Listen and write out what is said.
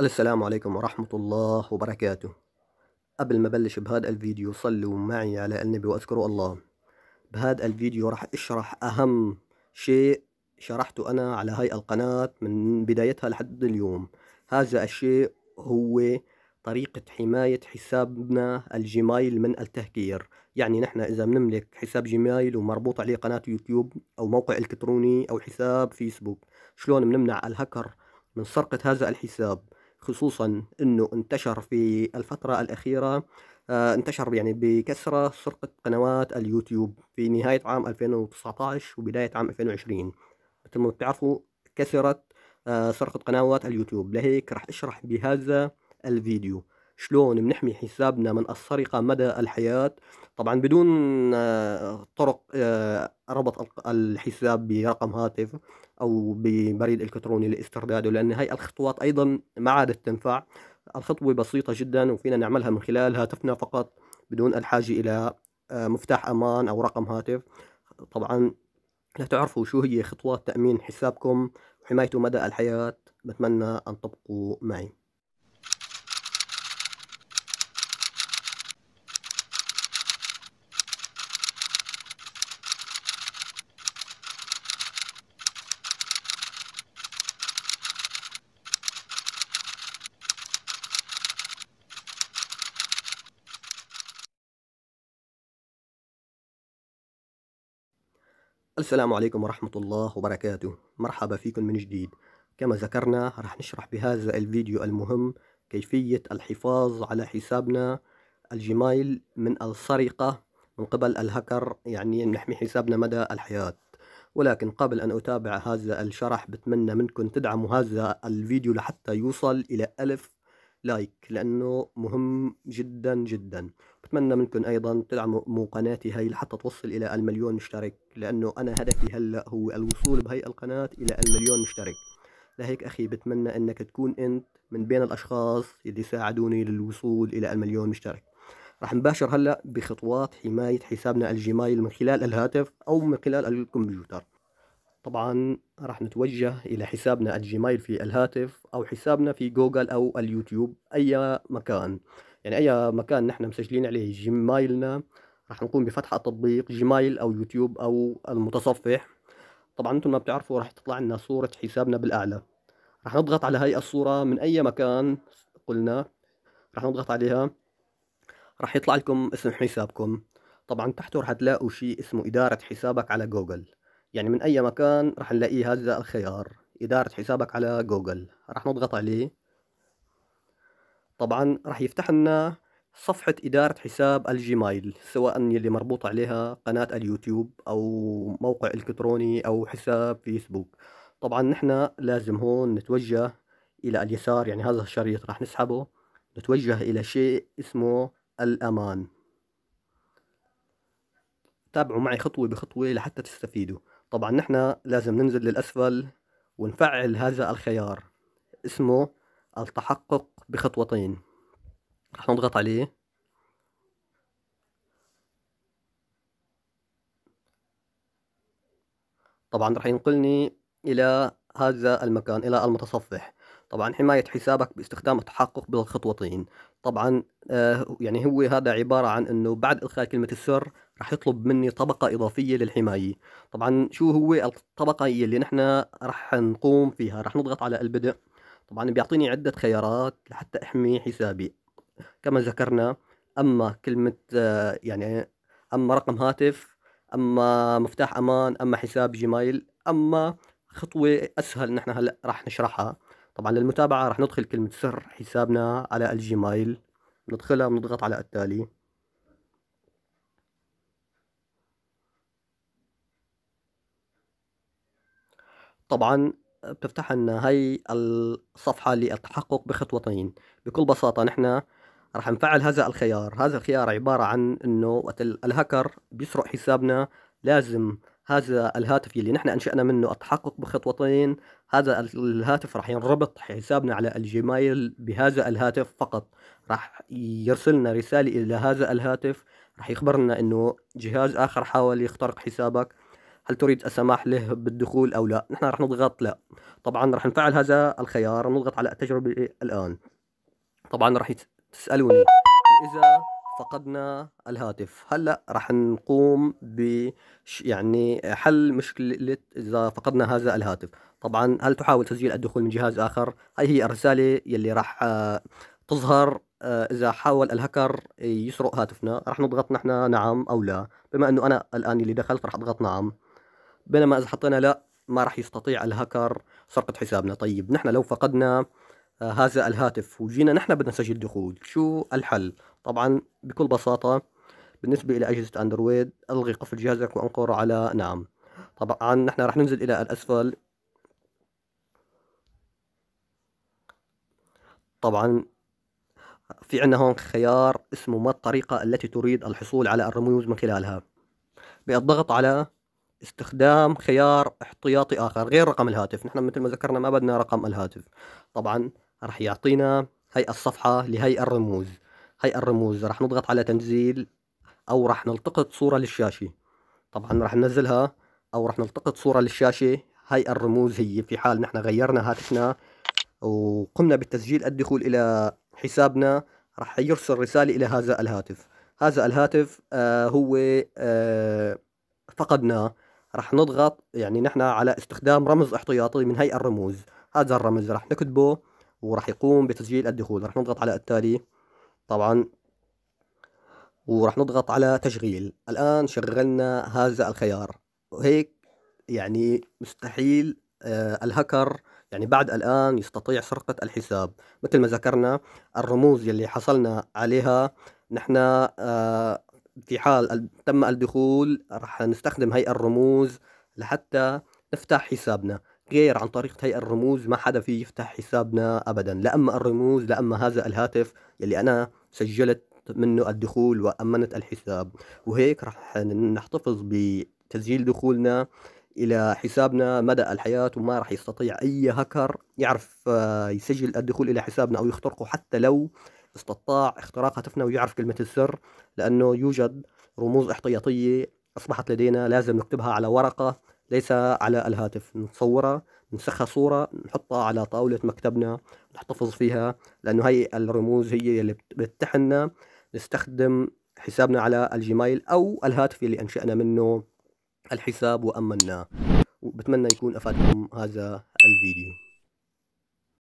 السلام عليكم ورحمة الله وبركاته قبل ما بلش بهذا الفيديو صلوا معي على النبي واذكروا الله بهذا الفيديو راح اشرح اهم شيء شرحته انا على هاي القناة من بدايتها لحد اليوم هذا الشيء هو طريقة حماية حسابنا الجيمايل من التهكير يعني نحن إذا بنملك حساب جيمايل ومربوط عليه قناة يوتيوب أو موقع إلكتروني أو حساب فيسبوك شلون بنمنع الهكر من سرقة هذا الحساب خصوصا انه انتشر في الفترة الاخيرة آه، انتشر يعني بكثرة سرقة قنوات اليوتيوب في نهاية عام 2019 وبداية عام 2020 مثل ما بتعرفوا كثرت آه، سرقة قنوات اليوتيوب لهيك راح اشرح بهذا الفيديو شلون بنحمي حسابنا من السرقة مدى الحياة طبعا بدون آه، طرق آه، ربط الحساب برقم هاتف أو ببريد إلكتروني لاسترداده لأن هاي الخطوات أيضا ما عادت تنفع الخطوة بسيطة جدا وفينا نعملها من خلال هاتفنا فقط بدون الحاجة إلى آه، مفتاح أمان أو رقم هاتف طبعا لا تعرفوا شو هي خطوات تأمين حسابكم وحمايته مدى الحياة بتمنى أن تبقوا معي السلام عليكم ورحمة الله وبركاته مرحبا فيكم من جديد كما ذكرنا رح نشرح بهذا الفيديو المهم كيفية الحفاظ على حسابنا الجيميل من السرقة من قبل الهكر يعني نحمي حسابنا مدى الحياة ولكن قبل أن أتابع هذا الشرح بتمنى منكم تدعموا هذا الفيديو لحتى يوصل إلى ألف لايك لأنه مهم جدا جدا بتمنى منكم أيضا تدعموا مو قناتي هاي لحتى توصل إلى المليون مشترك لأنه أنا هدفي هلأ هو الوصول بهي القناة إلى المليون مشترك لهيك أخي بتمنى أنك تكون أنت من بين الأشخاص اللي ساعدوني للوصول إلى المليون مشترك راح نباشر هلأ بخطوات حماية حسابنا الجيميل من خلال الهاتف أو من خلال الكمبيوتر طبعا راح نتوجه الى حسابنا الجيميل في الهاتف او حسابنا في جوجل او اليوتيوب اي مكان يعني اي مكان نحن مسجلين عليه جيميلنا راح نقوم بفتح التطبيق جيميل او يوتيوب او المتصفح طبعا انتم ما بتعرفوا راح تطلع لنا صورة حسابنا بالاعلى راح نضغط على هاي الصورة من اي مكان قلنا راح نضغط عليها راح يطلع لكم اسم حسابكم طبعا تحته راح تلاقوا شيء اسمه ادارة حسابك على جوجل يعني من أي مكان راح نلاقيه هذا الخيار إدارة حسابك على جوجل راح نضغط عليه طبعا راح يفتح لنا صفحة إدارة حساب الجيمايل سواء اللي مربوط عليها قناة اليوتيوب أو موقع إلكتروني أو حساب فيسبوك طبعا نحن لازم هون نتوجه إلى اليسار يعني هذا الشريط راح نسحبه نتوجه إلى شيء اسمه الأمان تابعوا معي خطوة بخطوة لحتى تستفيدوا طبعا نحن لازم ننزل للأسفل ونفعل هذا الخيار اسمه التحقق بخطوتين رح نضغط عليه طبعا رح ينقلني إلى هذا المكان إلى المتصفح طبعا حماية حسابك باستخدام التحقق بالخطوتين طبعا آه يعني هو هذا عبارة عن انه بعد ادخال كلمة السر راح يطلب مني طبقة إضافية للحماية طبعا شو هو الطبقة اللي نحن راح نقوم فيها راح نضغط على البدء طبعا بيعطيني عدة خيارات لحتى أحمي حسابي كما ذكرنا أما كلمة آه يعني أما رقم هاتف أما مفتاح أمان أما حساب جيميل أما خطوة أسهل نحن هلأ راح نشرحها طبعا للمتابعة راح ندخل كلمة سر حسابنا على الجيميل ندخلها بنضغط على التالي طبعا بتفتح لنا هاي الصفحة للتحقق بخطوتين بكل بساطة نحن راح نفعل هذا الخيار هذا الخيار عبارة عن انه وقت الهاكر بيسرق حسابنا لازم هذا الهاتف اللي نحن أنشأنا منه التحقق بخطوتين هذا الهاتف راح ينربط حسابنا على الجيميل بهذا الهاتف فقط راح يرسلنا رسالة إلى هذا الهاتف راح يخبرنا أنه جهاز آخر حاول يخترق حسابك هل تريد السماح له بالدخول أو لا نحن راح نضغط لا طبعا راح نفعل هذا الخيار نضغط على التجربة الآن طبعا راح تسألوني إذا فقدنا الهاتف هلا رح نقوم ب يعني حل مشكله اذا فقدنا هذا الهاتف طبعا هل تحاول تسجيل الدخول من جهاز اخر هاي هي الرساله يلي راح آه، تظهر آه، اذا حاول الهكر يسرق هاتفنا رح نضغط نحن نعم او لا بما انه انا الان اللي دخلت رح اضغط نعم بينما اذا حطينا لا ما راح يستطيع الهكر سرقه حسابنا طيب نحن لو فقدنا آه، هذا الهاتف وجينا نحن بدنا نسجل دخول شو الحل طبعا بكل بساطة بالنسبة إلى أجهزة أندرويد ألغي قفل جهازك وأنقر على نعم طبعا نحن رح ننزل إلى الأسفل طبعا في عندنا هون خيار اسمه ما الطريقة التي تريد الحصول على الرموز من خلالها بالضغط على استخدام خيار احتياطي آخر غير رقم الهاتف نحن مثل ما ذكرنا ما بدنا رقم الهاتف طبعا راح يعطينا هاي الصفحة لهي الرموز هاي الرموز راح نضغط على تنزيل او راح نلتقط صورة للشاشة طبعا راح ننزلها او راح نلتقط صورة للشاشة هاي الرموز هي في حال نحن غيرنا هاتفنا وقمنا بالتسجيل الدخول الى حسابنا راح يرسل رسالة الى هذا الهاتف هذا الهاتف آه هو آه فقدناه راح نضغط يعني نحن على استخدام رمز احتياطي من هي الرموز هذا الرمز راح نكتبه وراح يقوم بتسجيل الدخول راح نضغط على التالي طبعا وراح نضغط على تشغيل الآن شغلنا هذا الخيار وهيك يعني مستحيل آه الهكر يعني بعد الآن يستطيع سرقة الحساب مثل ما ذكرنا الرموز يلي حصلنا عليها نحن آه في حال تم الدخول راح نستخدم هاي الرموز لحتى نفتح حسابنا غير عن طريقة هي الرموز ما حدا فيه يفتح حسابنا أبدا لا أما الرموز لا أما هذا الهاتف يلي أنا سجلت منه الدخول وأمنت الحساب وهيك رح نحتفظ بتسجيل دخولنا إلى حسابنا مدى الحياة وما رح يستطيع أي هكر يعرف آه، يسجل الدخول إلى حسابنا أو يخترقه حتى لو استطاع اختراق هاتفنا ويعرف كلمة السر لأنه يوجد رموز احتياطية أصبحت لدينا لازم نكتبها على ورقة ليس على الهاتف نصورها ننسخها صورة نحطها على طاولة مكتبنا نحتفظ فيها لأنه هي الرموز هي اللي بتتحنا نستخدم حسابنا على الجيميل أو الهاتف اللي أنشأنا منه الحساب وأمناه وبتمنى يكون أفادكم هذا الفيديو